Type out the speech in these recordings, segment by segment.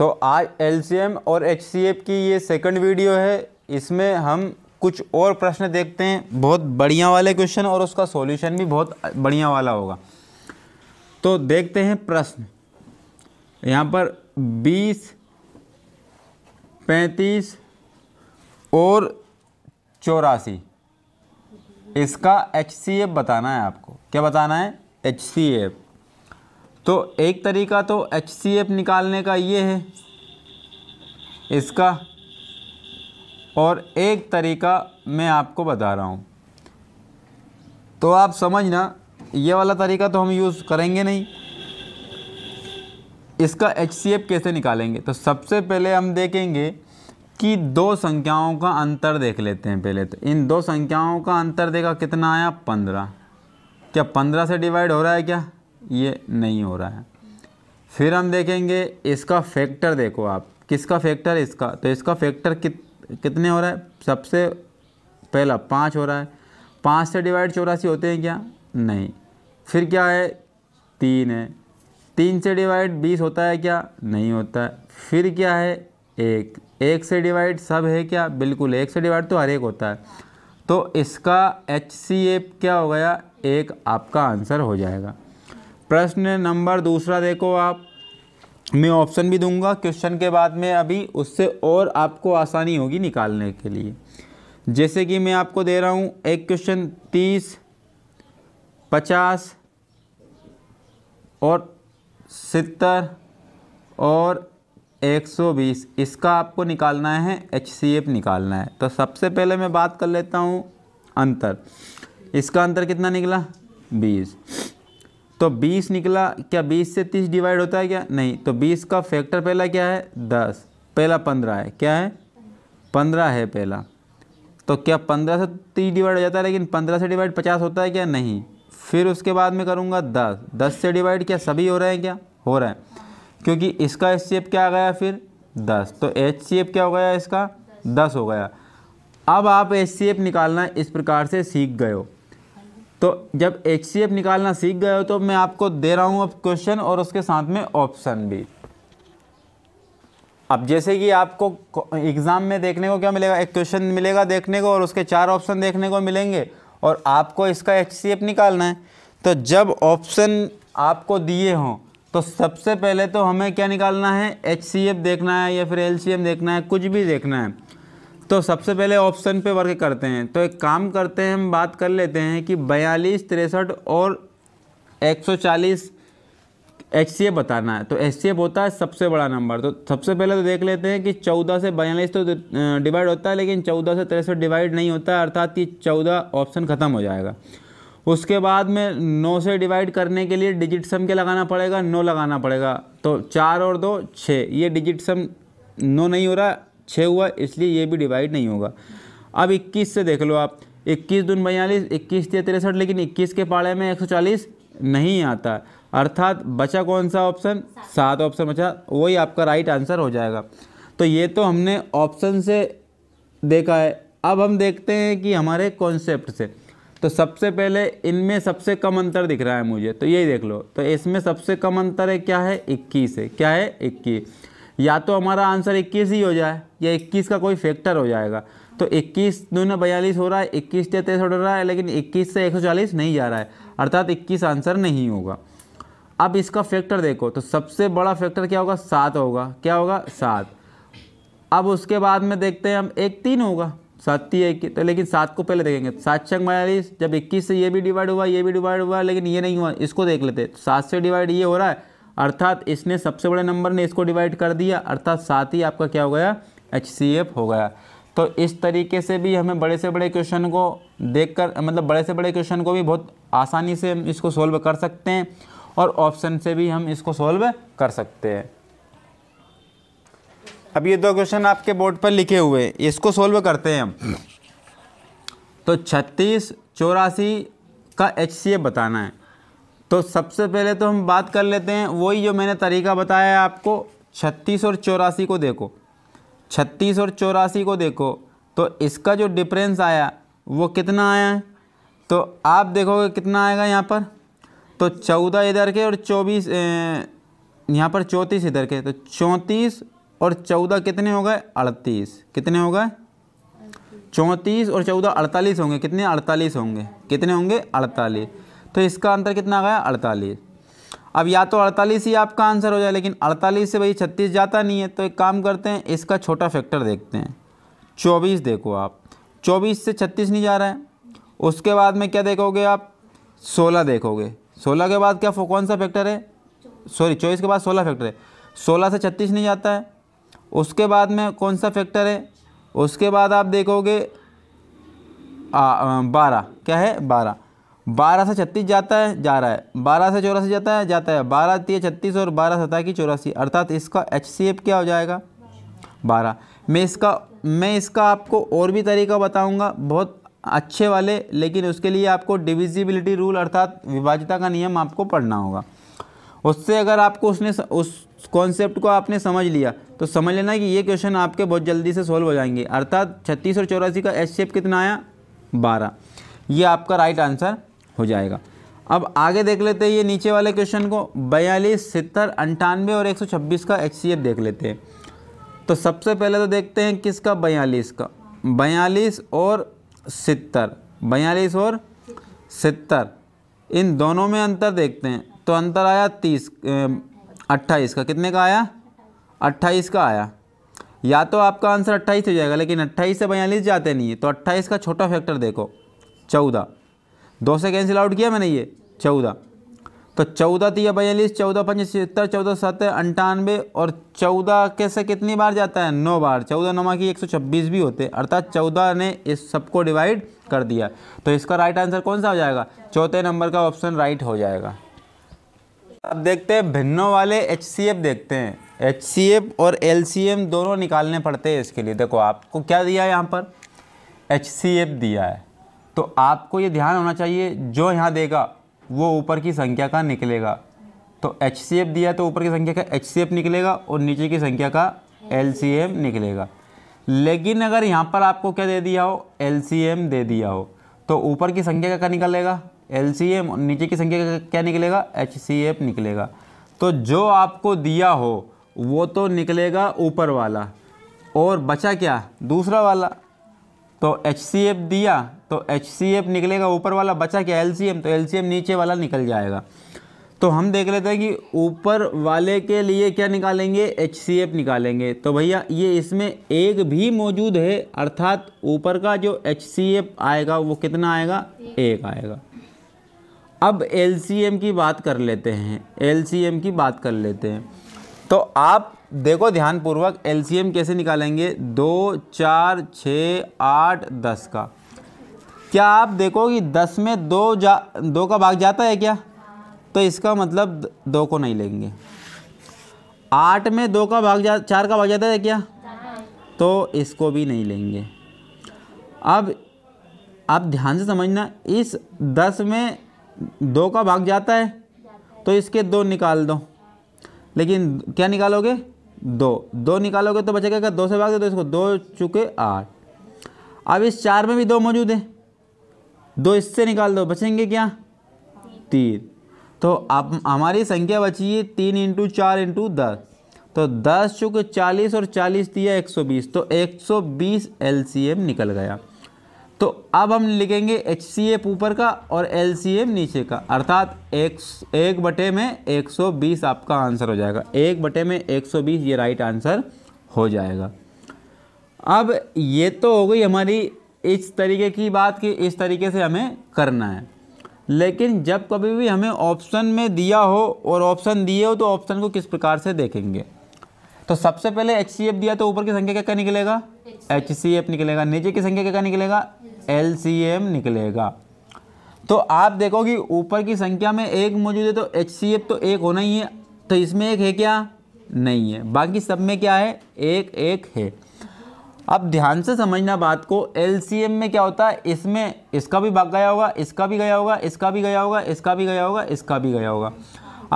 तो आज एल और एच की ये सेकंड वीडियो है इसमें हम कुछ और प्रश्न देखते हैं बहुत बढ़िया वाले क्वेश्चन और उसका सॉल्यूशन भी बहुत बढ़िया वाला होगा तो देखते हैं प्रश्न यहाँ पर 20, 35 और चौरासी इसका एच बताना है आपको क्या बताना है एच सी एफ़ तो एक तरीका तो एच निकालने का ये है इसका और एक तरीका मैं आपको बता रहा हूँ तो आप समझना ये वाला तरीका तो हम यूज़ करेंगे नहीं इसका एच कैसे निकालेंगे तो सबसे पहले हम देखेंगे कि दो संख्याओं का अंतर देख लेते हैं पहले तो इन दो संख्याओं का अंतर देखा कितना आया पंद्रह क्या पंद्रह से डिवाइड हो रहा है क्या ये नहीं हो रहा है फिर हम देखेंगे इसका फैक्टर देखो आप किसका फैक्टर इसका तो इसका फैक्टर कित कितने हो रहा है सबसे पहला पाँच हो रहा है पाँच से डिवाइड चौरासी होते हैं क्या नहीं फिर क्या है तीन है तीन से डिवाइड बीस होता है क्या नहीं होता है फिर क्या है एक एक से डिवाइड सब है क्या बिल्कुल एक से डिवाइड तो हर एक होता है तो इसका एच सी क्या हो गया एक आपका आंसर हो जाएगा प्रश्न नंबर दूसरा देखो आप मैं ऑप्शन भी दूंगा क्वेश्चन के बाद में अभी उससे और आपको आसानी होगी निकालने के लिए जैसे कि मैं आपको दे रहा हूँ एक क्वेश्चन तीस पचास और सत्तर और एक सौ बीस इसका आपको निकालना है एच निकालना है तो सबसे पहले मैं बात कर लेता हूँ अंतर इसका अंतर कितना निकला बीस तो 20 निकला क्या 20 से 30 डिवाइड होता है क्या नहीं तो 20 का फैक्टर पहला क्या है 10 पहला 15 है क्या है 15 है पहला तो क्या 15 से 30 डिवाइड हो जाता है लेकिन 15 से डिवाइड 50 होता है क्या नहीं फिर उसके बाद में करूँगा 10 10 से डिवाइड क्या सभी हो रहे हैं क्या हो रहा है क्योंकि इसका एच क्या आ गया फिर दस तो एच क्या हो गया इसका दस हो गया अब आप एच निकालना इस प्रकार से सीख गए हो तो जब एच निकालना सीख गए हो तो मैं आपको दे रहा हूँ अब क्वेश्चन और उसके साथ में ऑप्शन भी अब जैसे कि आपको एग्ज़ाम में देखने को क्या मिलेगा एक क्वेश्चन मिलेगा देखने को और उसके चार ऑप्शन देखने को मिलेंगे और आपको इसका एच निकालना है तो जब ऑप्शन आपको दिए हों तो सबसे पहले तो हमें क्या निकालना है एच देखना है या फिर एल देखना है कुछ भी देखना है तो सबसे पहले ऑप्शन पे वर्क करते हैं तो एक काम करते हैं हम बात कर लेते हैं कि बयालीस तिरसठ और 140 एच बताना है तो एच होता है सबसे बड़ा नंबर तो सबसे पहले तो देख लेते हैं कि चौदह से बयालीस तो डिवाइड होता है लेकिन चौदह से तिरसठ डिवाइड नहीं होता अर्थात ये चौदह ऑप्शन ख़त्म हो जाएगा उसके बाद में नौ से डिवाइड करने के लिए डिजिट सम के लगाना पड़ेगा नौ लगाना पड़ेगा तो चार और दो छः ये डिजिट सम नौ नहीं हो रहा छः हुआ इसलिए ये भी डिवाइड नहीं होगा अब इक्कीस से देख लो आप इक्कीस दून बयालीस इक्कीस तीन तिरसठ लेकिन इक्कीस के पाड़े में एक सौ चालीस नहीं आता अर्थात बचा कौन सा ऑप्शन सात ऑप्शन बचा वही आपका राइट आंसर हो जाएगा तो ये तो हमने ऑप्शन से देखा है अब हम देखते हैं कि हमारे कॉन्सेप्ट से तो सबसे पहले इनमें सबसे कम अंतर दिख रहा है मुझे तो यही देख लो तो इसमें सबसे कम अंतर है क्या है इक्कीस है क्या है इक्कीस या तो हमारा आंसर 21 ही हो जाए या 21 का कोई फैक्टर हो जाएगा तो 21 दूना बयालीस हो रहा है इक्कीस तैतीस हो रहा है लेकिन 21 से 140 नहीं जा रहा है अर्थात 21 आंसर नहीं होगा अब इसका फैक्टर देखो तो सबसे बड़ा फैक्टर क्या होगा सात होगा क्या होगा सात अब उसके बाद में देखते हैं हम एक तीन होगा साती एक तो लेकिन सात को पहले देखेंगे सात छः बयालीस जब इक्कीस से ये भी डिवाइड हुआ ये भी डिवाइड हुआ लेकिन ये नहीं हुआ इसको देख लेते तो सात से डिवाइड ये हो रहा है अर्थात इसने सबसे बड़े नंबर ने इसको डिवाइड कर दिया अर्थात साथ ही आपका क्या हो गया एच हो गया तो इस तरीके से भी हमें बड़े से बड़े क्वेश्चन को देखकर मतलब बड़े से बड़े क्वेश्चन को भी बहुत आसानी से हम इसको सोल्व कर सकते हैं और ऑप्शन से भी हम इसको सोल्व कर सकते हैं अब ये दो क्वेश्चन आपके बोर्ड पर लिखे हुए हैं इसको सोल्व करते हैं हम तो छत्तीस चौरासी का एच बताना है तो सबसे पहले तो हम बात कर लेते हैं वही जो मैंने तरीका बताया है आपको छत्तीस और चौरासी को देखो छत्तीस और चौरासी को देखो तो इसका जो डिफरेंस आया वो कितना आया है तो आप देखोगे कितना आएगा यहाँ पर तो चौदह इधर के और चौबीस यहाँ पर चौंतीस इधर के तो चौंतीस और चौदह कितने हो गए अड़तीस कितने हो गए चौंतीस और चौदह अड़तालीस होंगे कितने अड़तालीस होंगे कितने होंगे अड़तालीस तो इसका अंतर कितना आ गया अड़तालीस अब या तो अड़तालीस ही आपका आंसर हो जाए लेकिन अड़तालीस से भाई छत्तीस जाता नहीं है तो एक काम करते हैं इसका छोटा फैक्टर देखते हैं चौबीस देखो आप चौबीस से छत्तीस नहीं जा रहा है उसके बाद में क्या देखोगे आप सोलह देखोगे सोलह के बाद क्या कौन सा फैक्टर है सॉरी चौबीस के बाद सोलह फैक्टर है सोलह से छत्तीस नहीं जाता है उसके बाद में कौन सा फैक्टर है उसके बाद आप देखोगे बारह क्या है बारह बारह से छत्तीस जाता है जा रहा है बारह से चौरासी जाता है जाता है बारह तीय छत्तीस और बारह सता की चौरासी अर्थात इसका एच सी एफ क्या हो जाएगा बारह मैं इसका मैं इसका आपको और भी तरीका बताऊंगा बहुत अच्छे वाले लेकिन उसके लिए आपको डिविजिबिलिटी रूल अर्थात विभाजिता का नियम आपको पढ़ना होगा उससे अगर आपको उसने उस कॉन्सेप्ट को आपने समझ लिया तो समझ लेना कि ये क्वेश्चन आपके बहुत जल्दी से सॉल्व हो जाएंगे अर्थात छत्तीस और चौरासी का एच शेप कितना आया बारह ये आपका राइट आंसर हो जाएगा अब आगे देख लेते हैं ये नीचे वाले क्वेश्चन को बयालीस सितर अंठानवे और 126 का एच देख लेते हैं तो सबसे पहले तो देखते हैं किसका बयालीस का बयालीस और सितर बयालीस और सितर इन दोनों में अंतर देखते हैं तो अंतर आया तीस अट्ठाईस का कितने का आया अट्ठाईस का आया या तो आपका आंसर अट्ठाईस हो जाएगा लेकिन अट्ठाईस से बयालीस जाते नहीं है तो अट्ठाईस का छोटा फैक्टर देखो चौदह दो से कैंसिल आउट किया मैंने ये चौदह तो चौदह तीय बयालीस चौदह पंच छिहत्तर चौदह सत्तर अंठानवे और चौदह कैसे कितनी बार जाता है नौ बार चौदह नौ की एक सौ छब्बीस भी होते अर्थात चौदह ने इस सबको डिवाइड कर दिया तो इसका राइट आंसर कौन सा हो जाएगा चौथे नंबर का ऑप्शन राइट हो जाएगा अब देखते हैं भिन्नों वाले एच देखते हैं एच और एल दोनों निकालने पड़ते हैं इसके लिए देखो आपको क्या दिया है यहाँ पर एच दिया है तो आपको ये ध्यान होना चाहिए जो यहाँ देगा वो ऊपर की संख्या का निकलेगा तो एच सी एफ दिया तो ऊपर की संख्या का एच सी एफ निकलेगा और नीचे की संख्या का एल सी एम निकलेगा लेकिन अगर यहाँ पर आपको क्या दे दिया हो एल सी एम दे दिया हो तो ऊपर की संख्या का क्या निकलेगा एल सी एम और नीचे की संख्या का क्या निकलेगा एच सी एफ निकलेगा तो जो आपको दिया हो वो तो निकलेगा ऊपर वाला और बचा क्या दूसरा वाला तो एच दिया तो एच निकलेगा ऊपर वाला बचा क्या एल तो एल नीचे वाला निकल जाएगा तो हम देख लेते हैं कि ऊपर वाले के लिए क्या निकालेंगे एच निकालेंगे तो भैया ये इसमें एक भी मौजूद है अर्थात ऊपर का जो एच आएगा वो कितना आएगा एक आएगा अब एल की बात कर लेते हैं एल की बात कर लेते हैं तो आप देखो ध्यानपूर्वक एल कैसे निकालेंगे दो चार छः आठ दस का क्या आप देखो कि दस में दो जा दो का भाग जाता है क्या तो इसका मतलब दो को नहीं लेंगे आठ में दो का भाग जा चार का भाग जाता है क्या तो इसको भी नहीं लेंगे अब आप ध्यान से समझना इस दस में दो का भाग जाता है तो इसके दो निकाल दो लेकिन क्या निकालोगे दो दो निकालोगे तो बचेगा क्या दो से भाग दो तो इसको दो चुके आठ अब इस चार में भी दो मौजूद है दो इससे निकाल दो बचेंगे क्या तीन तो आप हमारी संख्या बची है तीन इंटू चार इंटू दस तो दस चुके चालीस और चालीस दिया एक सौ बीस तो एक सौ बीस एल सी एम निकल गया तो अब हम लिखेंगे एच सी एफ ऊपर का और एल सी एम नीचे का अर्थात एक एक बटे में 120 आपका आंसर हो जाएगा एक बटे में 120 ये राइट आंसर हो जाएगा अब ये तो हो गई हमारी इस तरीके की बात कि इस तरीके से हमें करना है लेकिन जब कभी भी हमें ऑप्शन में दिया हो और ऑप्शन दिए हो तो ऑप्शन को किस प्रकार से देखेंगे तो सबसे पहले एच सी एफ दिया तो ऊपर की संख्या क्या क्या निकलेगा एच सी एफ निकलेगा नीचे की संख्या क्या क्या निकलेगा एल निकलेगा तो आप देखो कि ऊपर की संख्या में एक मौजूद है तो एच तो एक होना ही है तो इसमें एक है क्या नहीं है बाकी सब में क्या है एक एक है अब ध्यान से समझना बात को एल में क्या होता है इसमें इसका भी भाग गया होगा इसका भी गया होगा इसका भी गया होगा इसका भी गया होगा इसका भी गया होगा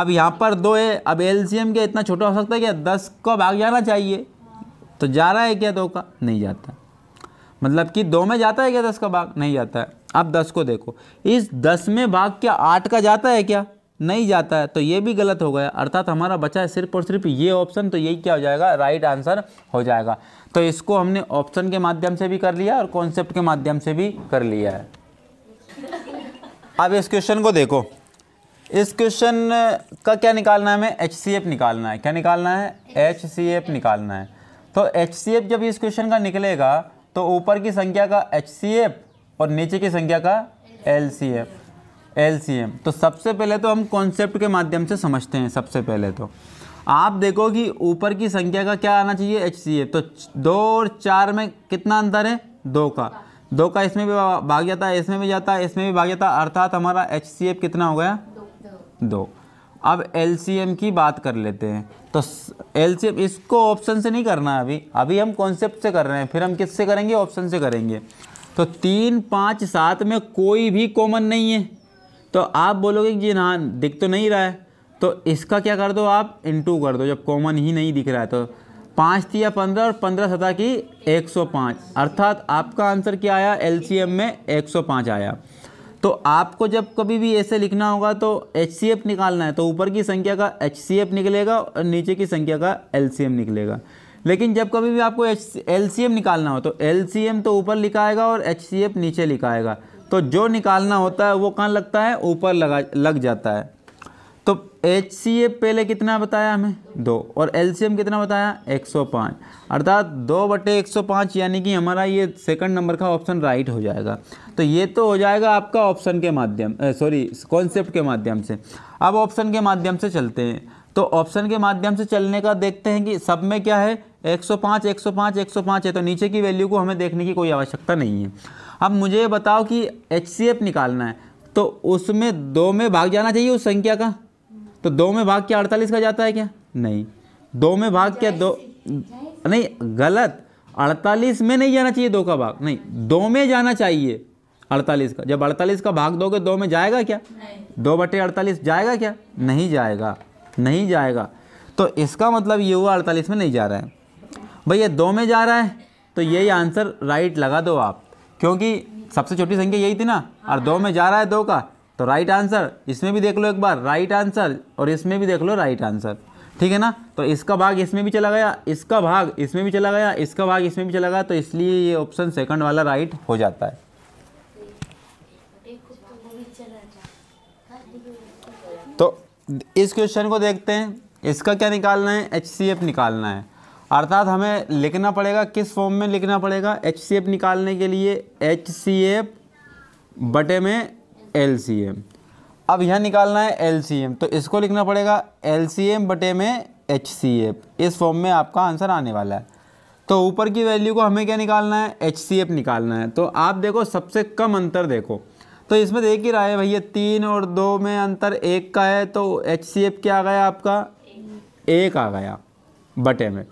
अब यहाँ पर दो है अब एल क्या इतना छोटा हो सकता है क्या दस का भाग जाना चाहिए तो जा रहा है क्या दो का नहीं जाता मतलब कि दो में जाता है क्या दस का भाग नहीं जाता है अब दस को देखो इस दस में भाग क्या आठ का जाता है क्या नहीं जाता है तो ये भी गलत हो गया अर्थात हमारा बचा है सिर्फ और सिर्फ ये ऑप्शन तो यही क्या हो जाएगा राइट आंसर हो जाएगा तो इसको हमने ऑप्शन के माध्यम से भी कर लिया और कॉन्सेप्ट के माध्यम से भी कर लिया है अब इस क्वेश्चन को देखो इस क्वेश्चन का क्या निकालना है हमें एच निकालना है क्या निकालना है एच निकालना है तो एच जब इस क्वेश्चन का निकलेगा तो ऊपर की संख्या का एच और नीचे की संख्या का एल एल तो सबसे पहले तो हम कॉन्सेप्ट के माध्यम से समझते हैं सबसे पहले तो आप देखो कि ऊपर की संख्या का क्या आना चाहिए एच तो दो और चार में कितना अंतर है दो का दो का इसमें भी भाग जाता है इसमें भी जाता है इसमें भी भाग जाता है अर्थात हमारा एच कितना हो गया दो, दो। अब एल की बात कर लेते हैं तो एल इसको ऑप्शन से नहीं करना है अभी अभी हम कॉन्सेप्ट से कर रहे हैं फिर हम किससे करेंगे ऑप्शन से करेंगे तो तीन पाँच सात में कोई भी कॉमन नहीं है तो आप बोलोगे कि ना दिख तो नहीं रहा है तो इसका क्या कर दो आप इंटू कर दो जब कॉमन ही नहीं दिख रहा है तो पाँच थी या पंद्रह और पंद्रह सतह की एक सौ पाँच अर्थात आपका आंसर क्या आया एल में एक सौ पाँच आया तो आपको जब कभी भी ऐसे लिखना होगा तो एच निकालना है तो ऊपर की संख्या का एच निकलेगा और नीचे की संख्या का एल निकलेगा लेकिन जब कभी भी आपको एच एल निकालना हो तो एल तो ऊपर लिखाएगा और एच नीचे लिखाएगा तो जो निकालना होता है वो कहाँ लगता है ऊपर लगा लग जाता है तो एच सी ए पहले कितना बताया हमें दो और एल सी एम कितना बताया पाँच अर्थात दो बटे एक सौ पाँच यानी कि हमारा ये सेकंड नंबर का ऑप्शन राइट हो जाएगा तो ये तो हो जाएगा आपका ऑप्शन के माध्यम सॉरी कॉन्सेप्ट के माध्यम से अब ऑप्शन के माध्यम से चलते हैं तो ऑप्शन के माध्यम से चलने का देखते हैं कि सब में क्या है 105 105 105 है तो नीचे की वैल्यू को हमें देखने की कोई आवश्यकता नहीं है अब मुझे ये बताओ कि एच निकालना है तो उसमें दो में भाग जाना चाहिए उस संख्या का तो दो में भाग क्या अड़तालीस का जाता है क्या नहीं दो में भाग क्या दो नहीं गलत अड़तालीस में नहीं जाना चाहिए दो का भाग नहीं दो में जाना चाहिए अड़तालीस का जब अड़तालीस का भाग दोगे दो में जाएगा क्या दो बटे अड़तालीस जाएगा क्या नहीं जाएगा नहीं जाएगा तो इसका मतलब ये हुआ अड़तालीस में नहीं जा रहा है भैया दो में जा रहा है तो यही आंसर राइट लगा दो आप क्योंकि सबसे छोटी संख्या यही थी ना और दो में जा रहा है दो का तो राइट आंसर इसमें भी देख लो एक बार राइट आंसर और इसमें भी देख लो राइट आंसर ठीक है ना तो इसका भाग इसमें भी चला गया इसका भाग इसमें भी चला गया इसका भाग इसमें भी चला गया तो इसलिए ये ऑप्शन सेकंड वाला राइट हो जाता है तो इस क्वेश्चन को देखते हैं इसका क्या निकालना है एच निकालना है अर्थात हमें लिखना पड़ेगा किस फॉर्म में लिखना पड़ेगा एच निकालने के लिए एच बटे में एल सी एम अब यहाँ निकालना है एल सी एम तो इसको लिखना पड़ेगा एल सी एम बटे में एच सी एफ इस फॉर्म में आपका आंसर आने वाला है तो ऊपर की वैल्यू को हमें क्या निकालना है एच सी एफ निकालना है तो आप देखो सबसे कम अंतर देखो तो इसमें देख ही रहा है भैया तीन और दो में अंतर एक का है तो एच सी एफ क्या आ गया आपका एक आ गया बटे में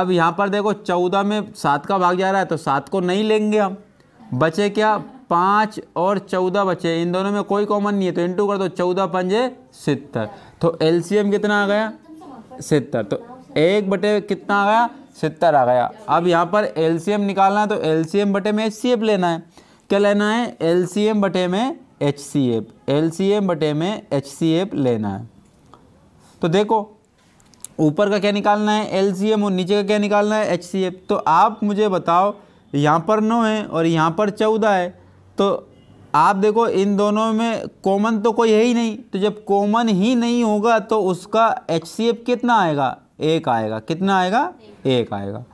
अब यहाँ पर देखो चौदह में सात का भाग जा रहा है तो सात को नहीं लेंगे हम बचे क्या पाँच और चौदह बचे इन दोनों में कोई कॉमन नहीं है तो इंटू कर दो चौदह पंजे सितर तो एल कितना आ गया सितर तो एक बटे कितना आ गया सितर आ गया अब यहाँ पर एल निकालना है तो एल बटे में एच लेना है क्या लेना है एल बटे में एच सी बटे में एच लेना है तो देखो ऊपर का क्या निकालना है एल और नीचे का क्या निकालना है एच तो आप मुझे बताओ यहाँ पर नौ है और यहाँ पर चौदह है तो आप देखो इन दोनों में कॉमन तो कोई है ही नहीं तो जब कॉमन ही नहीं होगा तो उसका एच कितना आएगा एक आएगा कितना आएगा एक आएगा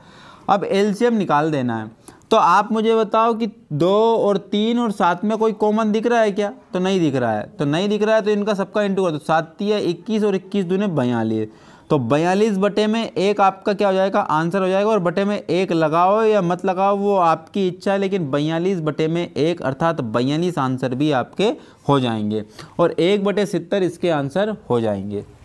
अब एल निकाल देना है तो आप मुझे बताओ कि दो और तीन और सात में कोई कॉमन दिख रहा है क्या तो नहीं दिख रहा है तो नहीं दिख रहा है तो इनका सबका इंटू कर दो सात तीय इक्कीस और इक्कीस दूने बयालीस तो बयालीस बटे में एक आपका क्या हो जाएगा आंसर हो जाएगा और बटे में एक लगाओ या मत लगाओ वो आपकी इच्छा है लेकिन बयालीस बटे में एक अर्थात बयालीस आंसर भी आपके हो जाएंगे और एक बटे सितर इसके आंसर हो जाएंगे